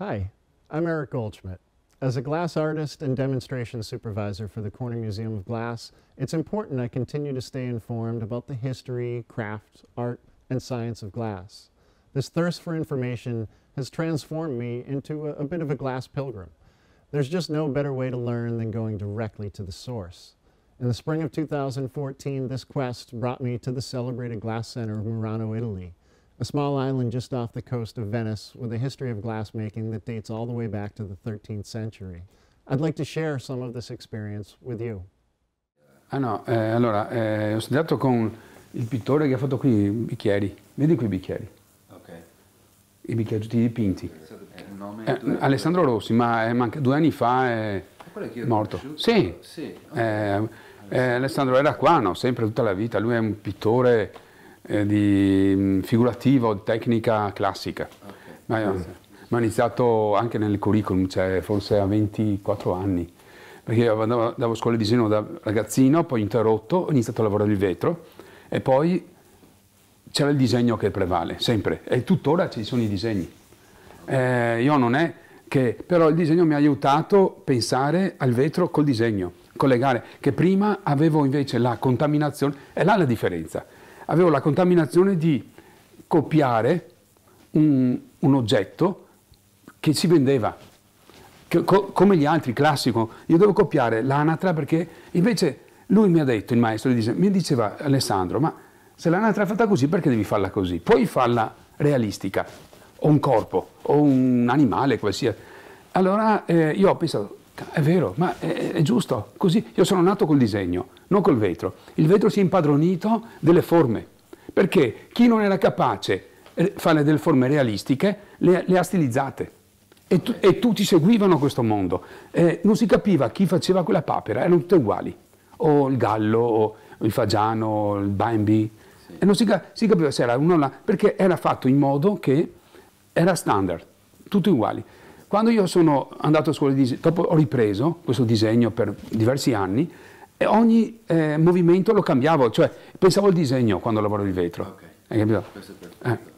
Hi, I'm Eric Goldschmidt. As a glass artist and demonstration supervisor for the Corning Museum of Glass, it's important I continue to stay informed about the history, craft, art, and science of glass. This thirst for information has transformed me into a, a bit of a glass pilgrim. There's just no better way to learn than going directly to the source. In the spring of 2014, this quest brought me to the celebrated Glass Center of Murano, Italy, a small island just off the coast of Venice with a history of glassmaking that dates all the way back to the 13th century. I'd like to share some of this experience with you. Ah no, eh, allora, eh, ho studiato con il pittore che ha fatto qui i bicchieri. Vedi qui i bicchieri. Ok. I bicchieri tutti dipinti. Eh, nome eh, Alessandro Rossi, ma, eh, ma due anni fa è morto. Sì. sì. Okay. Eh, Alessandro era qua, no? Sempre tutta la vita. Lui è un pittore eh, di mm, figurativa o tecnica classica. Okay. Ma, ma, mm. ho iniziato anche nel curriculum, cioè forse a 24 anni, perché andavo, andavo a scuola di disegno da ragazzino, poi interrotto, ho iniziato a lavorare il vetro e poi c'era il disegno che prevale, sempre, e tuttora ci sono i disegni. Eh, io non è che, però il disegno mi ha aiutato a pensare al vetro col disegno, collegare, che prima avevo invece la contaminazione, e là la differenza avevo la contaminazione di copiare un, un oggetto che si vendeva, che, co, come gli altri, classico. Io devo copiare l'anatra perché invece lui mi ha detto, il maestro, dice, mi diceva Alessandro, ma se l'anatra è fatta così perché devi farla così? Puoi farla realistica, o un corpo, o un animale qualsiasi. Allora eh, io ho pensato, è vero, ma è, è, giusto. Così io sono nato col disegno, non col vetro. Il vetro si è impadronito delle forme, perché chi non era capace di eh, fare delle forme realistiche le, le ha stilizzate. E, tu, e, tutti seguivano questo mondo. Eh, non si capiva chi faceva quella papera, erano tutte uguali. O il gallo, o il fagiano, o il bambi. Sì. E non si, si, capiva se era uno o l'altro, perché era fatto in modo che era standard, tutti uguali. Quando io sono andato a scuola di disegno, dopo ho ripreso questo disegno per diversi anni e ogni eh, movimento lo cambiavo, cioè pensavo al disegno quando lavoro il vetro. Okay. Hai capito? Eh.